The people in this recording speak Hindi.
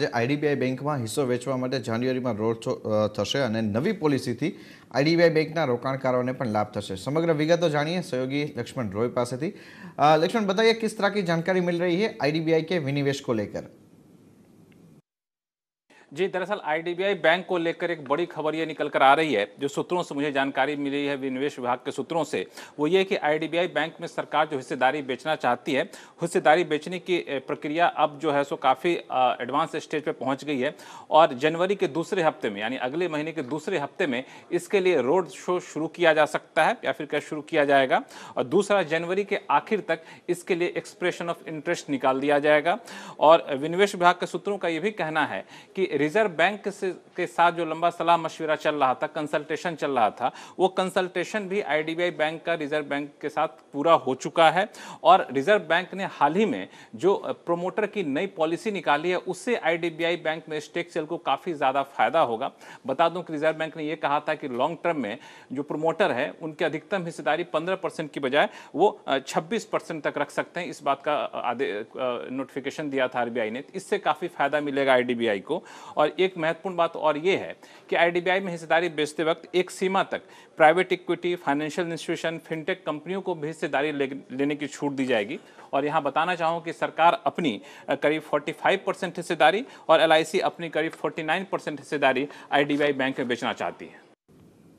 જે IDBI બેંકમાં હિસ્સો વેચવામાં એટલે જાન્યુઆરીમાં રોલ થશે અને નવી પોલિસીથી IDBI બેંકના રોકાણકારોને પણ લાભ થશે સમગ્ર વિગતો જાણીએ સયogi લક્ષ્મણ રોય પાસેથી લક્ષ્મણ बताइए किस तरह की जानकारी मिल रही है IDBI के विनिवेश को लेकर जी दरअसल आईडीबीआई बैंक को लेकर एक बड़ी खबर ये निकल कर आ रही है जो सूत्रों से मुझे जानकारी मिली है निवेश विभाग के सूत्रों से वो ये कि आईडीबीआई बैंक में सरकार जो हिस्सेदारी बेचना चाहती है हिस्सेदारी बेचने की प्रक्रिया अब जो है सो काफ़ी एडवांस स्टेज पर पहुंच गई है और जनवरी के दूसरे हफ्ते में यानी अगले महीने के दूसरे हफ्ते में इसके लिए रोड शो शुरू किया जा सकता है या फिर क्या शुरू किया जाएगा और दूसरा जनवरी के आखिर तक इसके लिए एक्सप्रेशन ऑफ इंटरेस्ट निकाल दिया जाएगा और विनिवेश विभाग के सूत्रों का ये भी कहना है कि रिजर्व बैंक से के साथ जो लंबा सलाह मशवरा चल रहा था कंसल्टेशन चल रहा था वो कंसल्टेशन भी आईडीबीआई बैंक का रिजर्व बैंक के साथ पूरा हो चुका है और रिजर्व बैंक ने हाल ही में जो प्रोमोटर की नई पॉलिसी निकाली है उससे आईडीबीआई बैंक में स्टेक सेल को काफ़ी ज़्यादा फायदा होगा बता दूं कि रिजर्व बैंक ने यह कहा था कि लॉन्ग टर्म में जो प्रोमोटर है उनकी अधिकतम हिस्सेदारी पंद्रह परसेंट की बजाय वो छब्बीस परसेंट तक रख सकते हैं इस बात का नोटिफिकेशन दिया था आरबीआई ने इससे काफ़ी फायदा मिलेगा आईडीबीआई को और एक महत्वपूर्ण बात और ये है कि आईडीबीआई में हिस्सेदारी बेचते वक्त एक सीमा तक private equity financial institution fintech कंपनियों को भी हिस्सेदारी लेने की छूट दी जाएगी और यहाँ बताना चाहूँ कि सरकार अपनी करीब 45 परसेंट हिस्सेदारी और एल अपनी करीब 49 परसेंट हिस्सेदारी आई बैंक में बेचना चाहती है